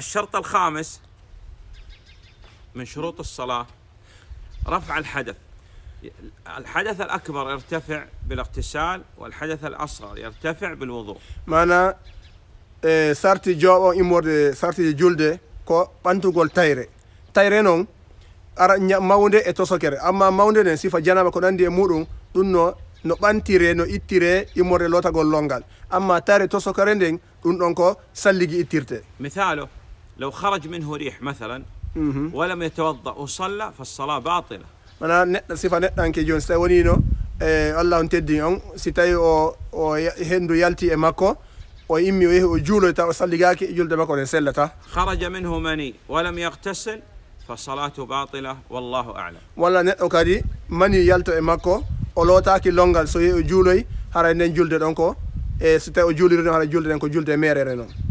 الشرط الخامس من شروط الصلاة رفع الحدث الحدث الأكبر يرتفع بالاغتسال والحدث الأصغر يرتفع بالوضوء معنى إيه، سارتي جو إمور سارتي جولد كو بانتو قول تايري تايري نون أرى ماوند إتو سكر أما ماوند نن سيفا جانبا ناندي مورو دون نو نو بانتيري نو إتيري إمور لوتا قول لونغال أما تايري تو سكرين دون نون كو إتيرتي مثاله لو خرج منه ريح مثلا ولم يتوضا وصلى فالصلاه باطله mana sifa neɗɗo anke joni so tawi wonino e allah on teddini on si tawi o o hendu yalti e makko o immi o yehi o juuloyta o salligaki e julde makko ne sellata haraja minhu mani walam yagtasil fa salatu batila wallahu alam walla neɗɗo kadi mani yalto e makko o lootaki longal so yehi o juuloy haray nden julde ɗon ko e so tawi o juuliri ɗon hara julde ɗen ko julde merere noon